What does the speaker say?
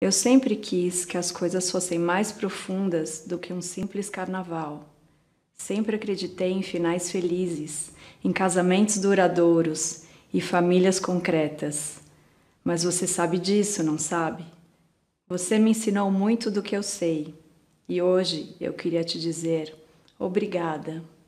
Eu sempre quis que as coisas fossem mais profundas do que um simples carnaval. Sempre acreditei em finais felizes, em casamentos duradouros e famílias concretas. Mas você sabe disso, não sabe? Você me ensinou muito do que eu sei e hoje eu queria te dizer obrigada.